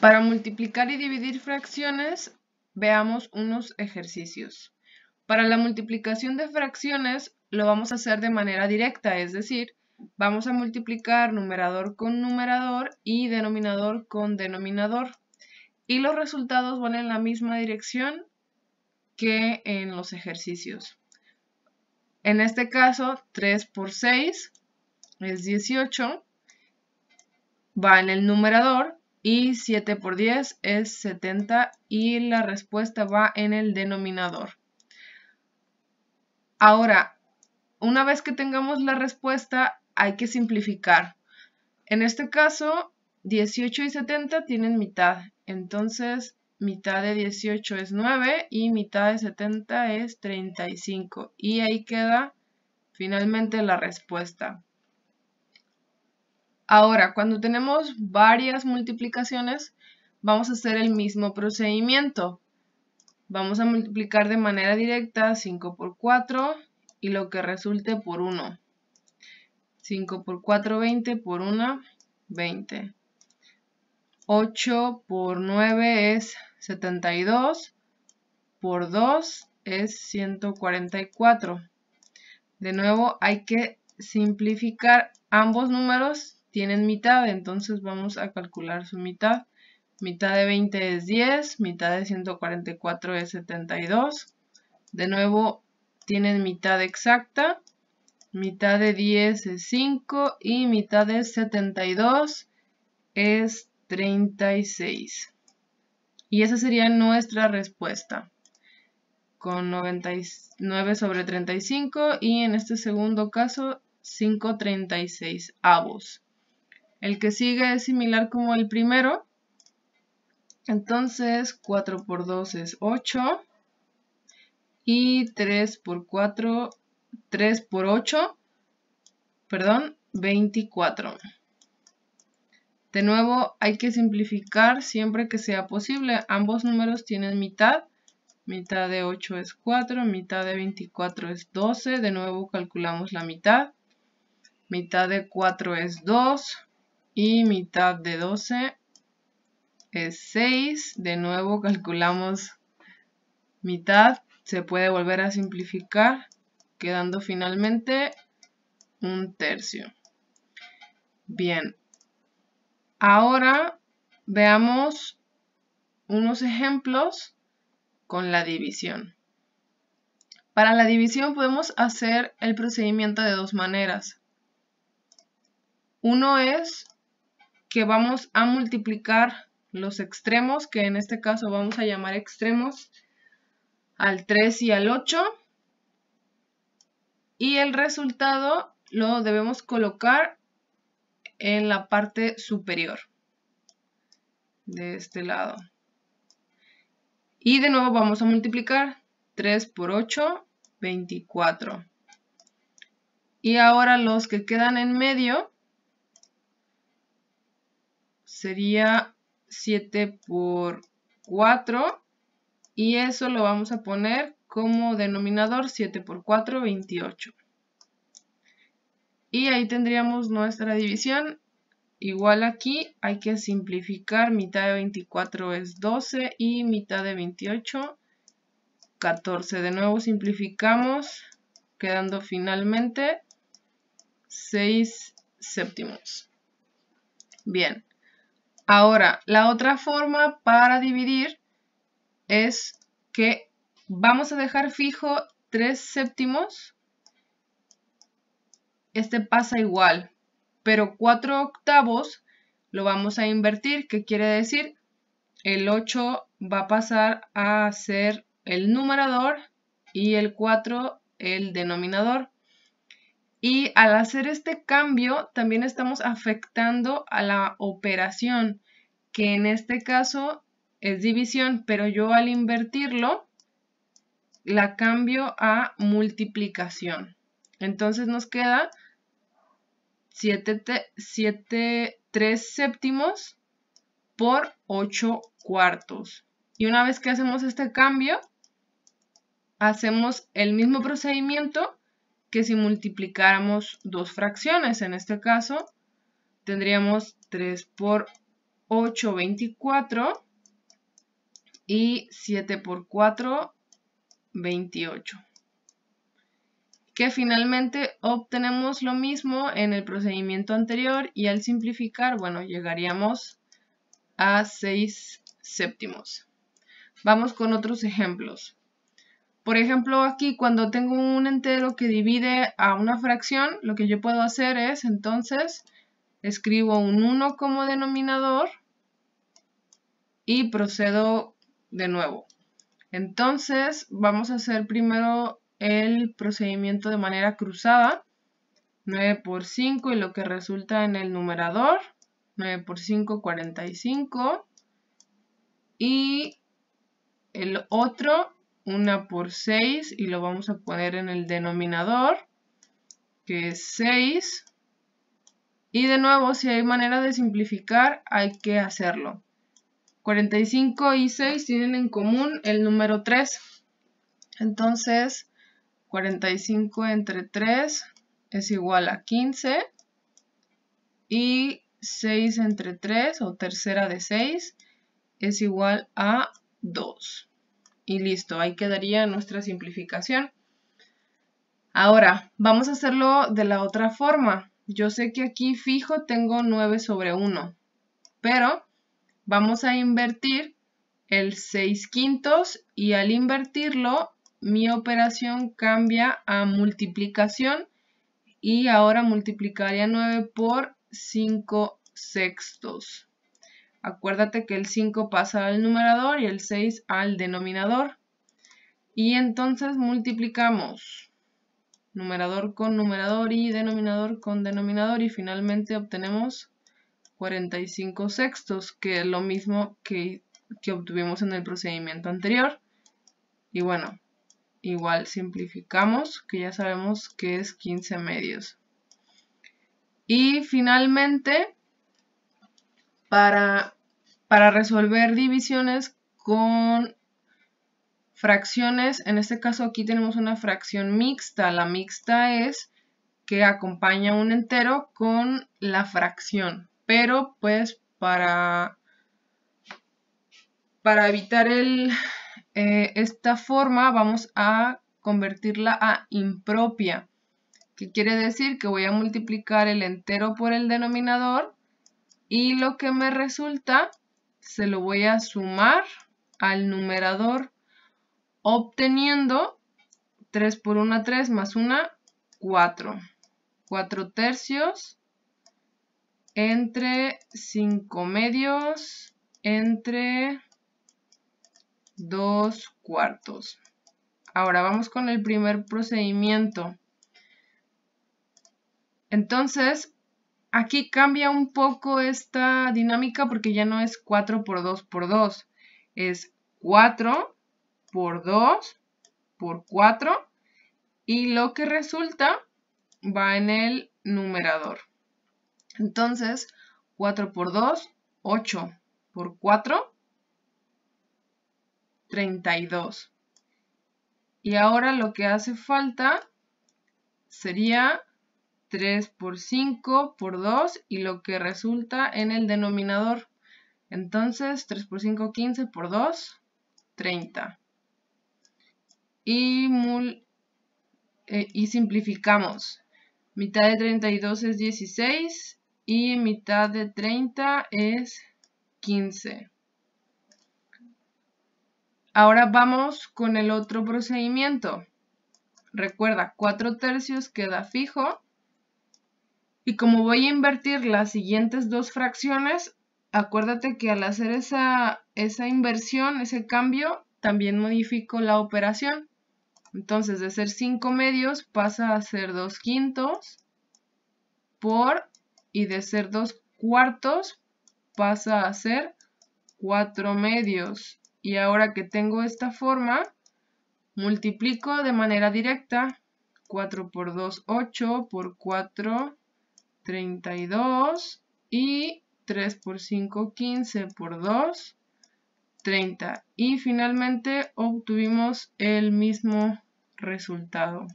Para multiplicar y dividir fracciones, veamos unos ejercicios. Para la multiplicación de fracciones lo vamos a hacer de manera directa, es decir, vamos a multiplicar numerador con numerador y denominador con denominador. Y los resultados van en la misma dirección que en los ejercicios. En este caso, 3 por 6 es 18, va en el numerador y 7 por 10 es 70 y la respuesta va en el denominador. Ahora, una vez que tengamos la respuesta, hay que simplificar. En este caso, 18 y 70 tienen mitad, entonces mitad de 18 es 9 y mitad de 70 es 35 y ahí queda finalmente la respuesta. Ahora, cuando tenemos varias multiplicaciones, vamos a hacer el mismo procedimiento. Vamos a multiplicar de manera directa 5 por 4 y lo que resulte por 1. 5 por 4, 20, por 1, 20. 8 por 9 es 72, por 2 es 144. De nuevo hay que simplificar ambos números tienen mitad, entonces vamos a calcular su mitad. Mitad de 20 es 10, mitad de 144 es 72. De nuevo, tienen mitad exacta. Mitad de 10 es 5 y mitad de 72 es 36. Y esa sería nuestra respuesta. Con 99 sobre 35 y en este segundo caso 536 avos. El que sigue es similar como el primero. Entonces 4 por 2 es 8. Y 3 por 4, 3 por 8, perdón, 24. De nuevo, hay que simplificar siempre que sea posible. Ambos números tienen mitad. Mitad de 8 es 4, mitad de 24 es 12. De nuevo, calculamos la mitad. Mitad de 4 es 2, y mitad de 12 es 6. De nuevo calculamos mitad. Se puede volver a simplificar quedando finalmente un tercio. Bien, ahora veamos unos ejemplos con la división. Para la división podemos hacer el procedimiento de dos maneras. Uno es que vamos a multiplicar los extremos, que en este caso vamos a llamar extremos, al 3 y al 8. Y el resultado lo debemos colocar en la parte superior, de este lado. Y de nuevo vamos a multiplicar 3 por 8, 24. Y ahora los que quedan en medio sería 7 por 4 y eso lo vamos a poner como denominador 7 por 4, 28. Y ahí tendríamos nuestra división. Igual aquí hay que simplificar, mitad de 24 es 12 y mitad de 28, 14. De nuevo simplificamos, quedando finalmente 6 séptimos. Bien, Ahora, la otra forma para dividir es que vamos a dejar fijo 3 séptimos. Este pasa igual, pero 4 octavos lo vamos a invertir, que quiere decir el 8 va a pasar a ser el numerador y el 4 el denominador. Y al hacer este cambio, también estamos afectando a la operación, que en este caso es división, pero yo al invertirlo, la cambio a multiplicación. Entonces nos queda 7, séptimos por 8 cuartos. Y una vez que hacemos este cambio, hacemos el mismo procedimiento, que si multiplicáramos dos fracciones, en este caso tendríamos 3 por 8, 24 y 7 por 4, 28. Que finalmente obtenemos lo mismo en el procedimiento anterior y al simplificar, bueno, llegaríamos a 6 séptimos. Vamos con otros ejemplos. Por ejemplo, aquí cuando tengo un entero que divide a una fracción, lo que yo puedo hacer es entonces escribo un 1 como denominador y procedo de nuevo. Entonces vamos a hacer primero el procedimiento de manera cruzada. 9 por 5 y lo que resulta en el numerador. 9 por 5, 45. Y el otro 1 por 6 y lo vamos a poner en el denominador, que es 6. Y de nuevo, si hay manera de simplificar, hay que hacerlo. 45 y 6 tienen en común el número 3. Entonces, 45 entre 3 es igual a 15. Y 6 entre 3, o tercera de 6, es igual a 2 y listo, ahí quedaría nuestra simplificación. Ahora, vamos a hacerlo de la otra forma. Yo sé que aquí fijo tengo 9 sobre 1, pero vamos a invertir el 6 quintos y al invertirlo mi operación cambia a multiplicación y ahora multiplicaría 9 por 5 sextos. Acuérdate que el 5 pasa al numerador y el 6 al denominador. Y entonces multiplicamos numerador con numerador y denominador con denominador y finalmente obtenemos 45 sextos, que es lo mismo que, obtuvimos en el procedimiento anterior. Y bueno, igual simplificamos, que ya sabemos que es 15 medios. Y finalmente para, para resolver divisiones con fracciones. En este caso aquí tenemos una fracción mixta. La mixta es que acompaña un entero con la fracción. Pero pues para, para evitar eh, esta forma vamos a convertirla a impropia. Que quiere decir que voy a multiplicar el entero por el denominador y lo que me resulta se lo voy a sumar al numerador obteniendo 3 por 1, 3 más 1, 4. 4 tercios entre 5 medios entre 2 cuartos. Ahora vamos con el primer procedimiento. Entonces, aquí cambia un poco esta dinámica porque ya no es 4 por 2 por 2, es 4 por 2 por 4 y lo que resulta va en el numerador. Entonces, 4 por 2, 8 por 4, 32. Y ahora lo que hace falta sería 3 por 5 por 2 y lo que resulta en el denominador. Entonces, 3 por 5, 15 por 2, 30. Y, eh, y simplificamos. Mitad de 32 es 16 y mitad de 30 es 15. Ahora vamos con el otro procedimiento. Recuerda, 4 tercios queda fijo y como voy a invertir las siguientes dos fracciones, acuérdate que al hacer esa, inversión, ese cambio, también modifico la operación. Entonces de ser 5 medios pasa a ser 2 quintos por y de ser 2 cuartos pasa a ser 4 medios. Y ahora que tengo esta forma, multiplico de manera directa 4 por 2, 8 por 4, 32 y 3 por 5, 15 por 2, 30. Y finalmente obtuvimos el mismo resultado.